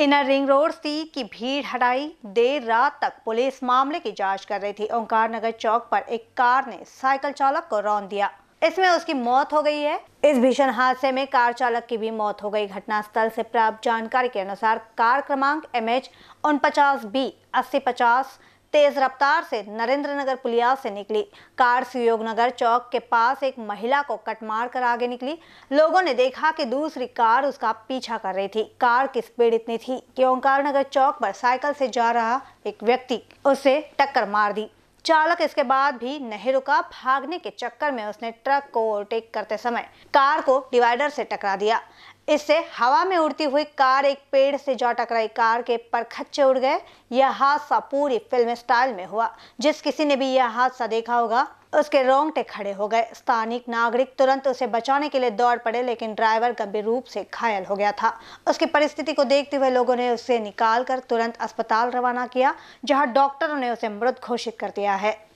inner ring road सी की भीड़ हटाई देर रात तक पुलिस मामले की जांच कर रही थी ओंकार नगर चौक पर एक कार ने साइकिल चालक को रौन दिया इसमें उसकी मौत हो गई है इस भीषण हादसे में कार चालक की भी मौत हो गई घटना स्थल से प्राप्त जानकारी के अनुसार कार क्रमांक एम एच उनपचास बी अस्सी पचास तेज रफ्तार से नरेंद्र नगर पुलिया से निकली कार नगर चौक के पास एक महिला को कट मार कर आगे निकली लोगों ने देखा कि दूसरी कार उसका पीछा कर रही थी कार की स्पीड इतनी थी कि ओंकार नगर चौक पर साइकिल से जा रहा एक व्यक्ति उसे टक्कर मार दी चालक इसके बाद भी नहीं रुका भागने के चक्कर में उसने ट्रक को ओवरटेक करते समय कार को डिवाइडर से टकरा दिया इससे हवा में उड़ती हुई कार एक पेड़ से जा टकराई कार के परखच्चे उड़ गए यह हादसा पूरी फिल्म स्टाइल में हुआ जिस किसी ने भी यह हादसा देखा होगा उसके रोंगटे खड़े हो गए स्थानिक नागरिक तुरंत उसे बचाने के लिए दौड़ पड़े लेकिन ड्राइवर गंभीर रूप से घायल हो गया था उसकी परिस्थिति को देखते हुए लोगों ने उसे निकाल कर तुरंत अस्पताल रवाना किया जहां डॉक्टरों ने उसे मृत घोषित कर दिया है